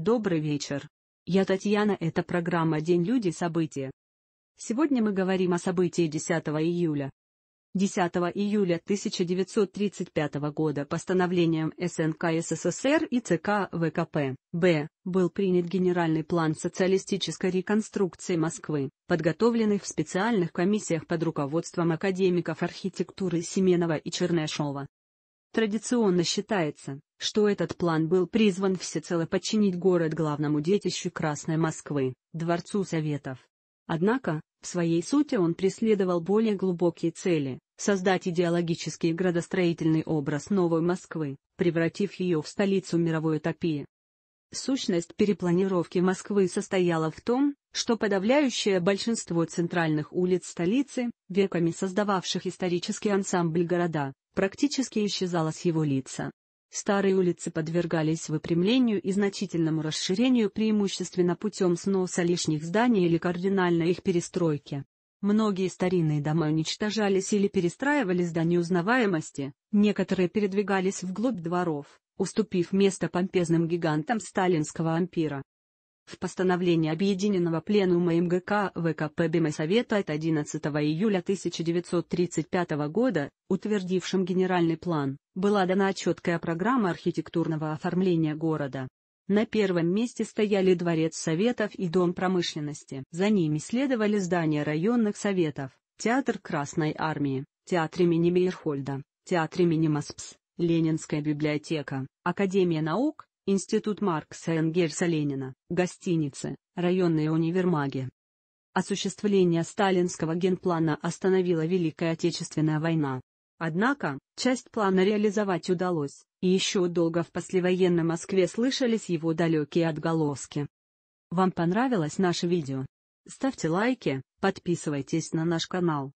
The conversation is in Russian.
Добрый вечер. Я Татьяна, это программа «День люди. События». Сегодня мы говорим о событии 10 июля. 10 июля 1935 года постановлением СНК СССР и ЦК ВКП Б был принят Генеральный план социалистической реконструкции Москвы, подготовленный в специальных комиссиях под руководством академиков архитектуры Семенова и Чернышова. Традиционно считается, что этот план был призван всецело подчинить город главному детищу Красной Москвы, Дворцу Советов. Однако, в своей сути он преследовал более глубокие цели – создать идеологический градостроительный образ новой Москвы, превратив ее в столицу мировой утопии. Сущность перепланировки Москвы состояла в том, что подавляющее большинство центральных улиц столицы, веками создававших исторический ансамбль города, практически исчезала с его лица. Старые улицы подвергались выпрямлению и значительному расширению преимущественно путем сноса лишних зданий или кардинальной их перестройки. Многие старинные дома уничтожались или перестраивались до неузнаваемости, некоторые передвигались вглубь дворов, уступив место помпезным гигантам сталинского ампира. В постановлении Объединенного пленума МГК ВКП БМ Совета от 11 июля 1935 года, утвердившим генеральный план, была дана четкая программа архитектурного оформления города. На первом месте стояли Дворец Советов и Дом промышленности. За ними следовали здания районных советов, Театр Красной Армии, Театр имени Мейерхольда, Театр имени Маспс, Ленинская библиотека, Академия наук, Институт Маркса Энгельса Ленина, гостиницы, районные универмаги. Осуществление сталинского генплана остановила Великая Отечественная война. Однако, часть плана реализовать удалось, и еще долго в послевоенной Москве слышались его далекие отголоски. Вам понравилось наше видео? Ставьте лайки, подписывайтесь на наш канал.